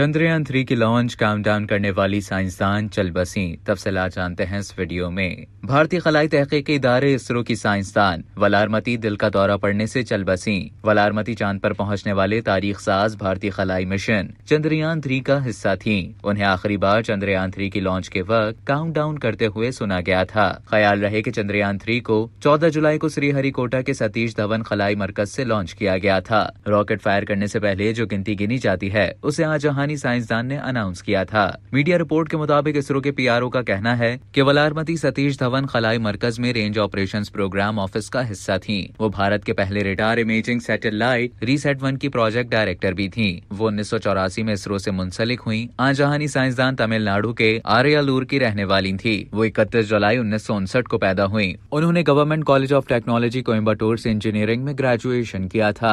Chandrayaan three की launch countdown करने वाली साइंसदान चल बसी तफसला जानते हैं इस वीडियो में भारतीय खलाई के इदारे इसरो की साइंसदान वलारमती दिल का दौरा पड़ने से चल बसी वलारमती चांद पर पहुंचने वाले तारीख साज भारतीय खलाई मिशन चंद्रयान थ्री का हिस्सा थी उन्हें आखिरी बार चंद्रयान थ्री की लॉन्च के वक्त काउंट डाउन करते हुए सुना गया था ख्याल रहे की चंद्रयान थ्री को चौदह जुलाई को श्रीहरिकोटा के सतीश धवन खलाई मरकज ऐसी लॉन्च किया गया था रॉकेट फायर करने ऐसी पहले जो गिनती गिनी जाती है उसे आज पाकिस्तानी साइंसदान ने अनाउंस किया था मीडिया रिपोर्ट के मुताबिक इसरो के पीआरओ का कहना है कि वलारमती सतीश धवन खलाई मरकज में रेंज ऑपरेशन प्रोग्राम ऑफिस का हिस्सा थी वो भारत के पहले radar imaging satellite RISAT one की प्रोजेक्ट डायरेक्टर भी थी वो उन्नीस में इसरो ऐसी मुंसलिक हुई आजहानी साइंसदान तमिलनाडु के आर्यालूर की रहने वाली थी वो इकतीस जुलाई उन्नीस को पैदा हुई उन्होंने government college of technology Coimbatore से इंजीनियरिंग में ग्रेजुएशन किया था